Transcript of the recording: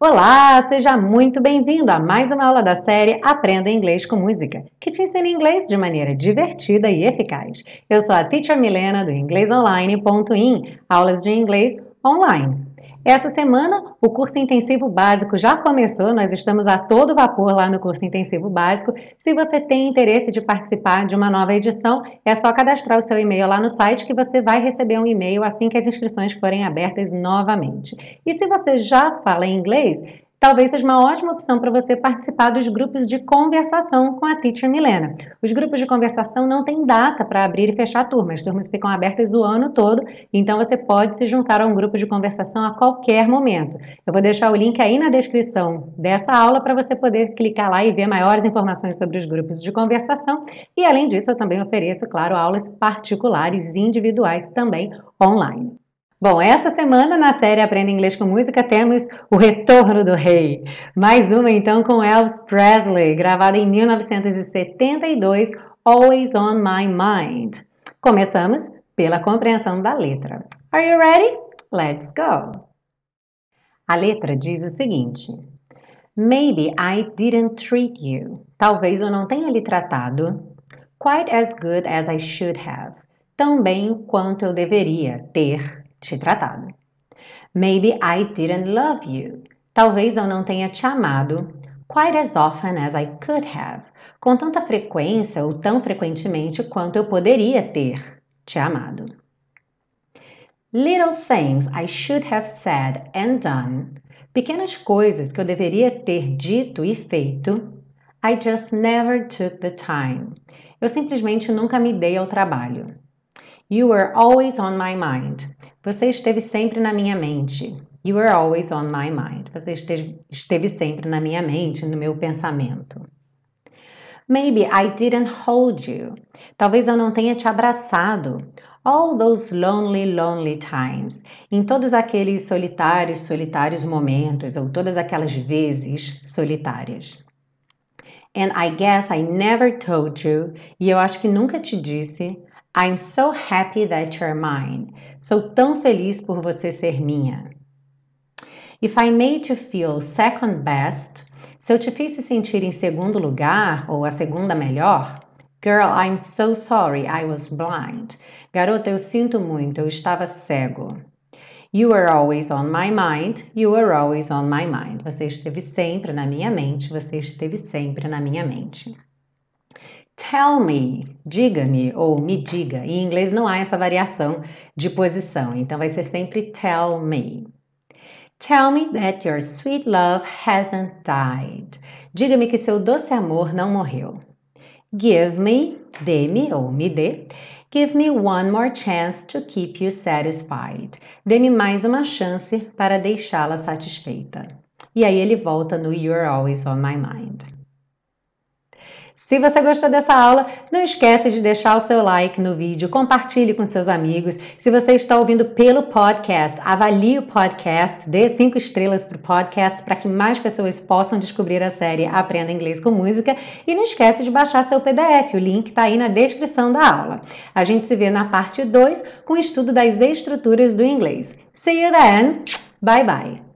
Olá, seja muito bem-vindo a mais uma aula da série Aprenda Inglês com Música, que te ensina inglês de maneira divertida e eficaz. Eu sou a Teacher Milena do inglesonline.in, aulas de inglês online. Essa semana, o curso intensivo básico já começou, nós estamos a todo vapor lá no curso intensivo básico. Se você tem interesse de participar de uma nova edição, é só cadastrar o seu e-mail lá no site que você vai receber um e-mail assim que as inscrições forem abertas novamente. E se você já fala inglês, talvez seja uma ótima opção para você participar dos grupos de conversação com a Teacher Milena. Os grupos de conversação não têm data para abrir e fechar turmas, as turmas ficam abertas o ano todo, então você pode se juntar a um grupo de conversação a qualquer momento. Eu vou deixar o link aí na descrição dessa aula para você poder clicar lá e ver maiores informações sobre os grupos de conversação. E além disso, eu também ofereço, claro, aulas particulares e individuais também online. Bom, essa semana na série Aprenda Inglês com Música temos O Retorno do Rei. Mais uma então com Elvis Presley, gravada em 1972, Always on My Mind. Começamos pela compreensão da letra. Are you ready? Let's go! A letra diz o seguinte: Maybe I didn't treat you. Talvez eu não tenha lhe tratado quite as good as I should have. Tão bem quanto eu deveria ter te tratado. Maybe I didn't love you. Talvez eu não tenha te amado quite as often as I could have. Com tanta frequência ou tão frequentemente quanto eu poderia ter te amado. Little things I should have said and done. Pequenas coisas que eu deveria ter dito e feito. I just never took the time. Eu simplesmente nunca me dei ao trabalho. You were always on my mind. Você esteve sempre na minha mente. You were always on my mind. Você esteve sempre na minha mente, no meu pensamento. Maybe I didn't hold you. Talvez eu não tenha te abraçado. All those lonely, lonely times. Em todos aqueles solitários, solitários momentos, ou todas aquelas vezes solitárias. And I guess I never told you. E eu acho que nunca te disse. I'm so happy that you're mine. Sou tão feliz por você ser minha. If I made you feel second best, se eu te fiz sentir em segundo lugar ou a segunda melhor, Girl, I'm so sorry, I was blind. Garota, eu sinto muito, eu estava cego. You were always on my mind, you were always on my mind. Você esteve sempre na minha mente, você esteve sempre na minha mente. Tell me, diga-me ou me diga. Em inglês não há essa variação de posição, então vai ser sempre tell me. Tell me that your sweet love hasn't died. Diga-me que seu doce amor não morreu. Give me, dê-me ou me dê. Give me one more chance to keep you satisfied. Dê-me mais uma chance para deixá-la satisfeita. E aí ele volta no You're always on my mind. Se você gostou dessa aula, não esquece de deixar o seu like no vídeo, compartilhe com seus amigos. Se você está ouvindo pelo podcast, avalie o podcast, dê cinco estrelas para o podcast para que mais pessoas possam descobrir a série Aprenda Inglês com Música. E não esquece de baixar seu PDF, o link está aí na descrição da aula. A gente se vê na parte 2 com o estudo das estruturas do inglês. See you then! Bye bye!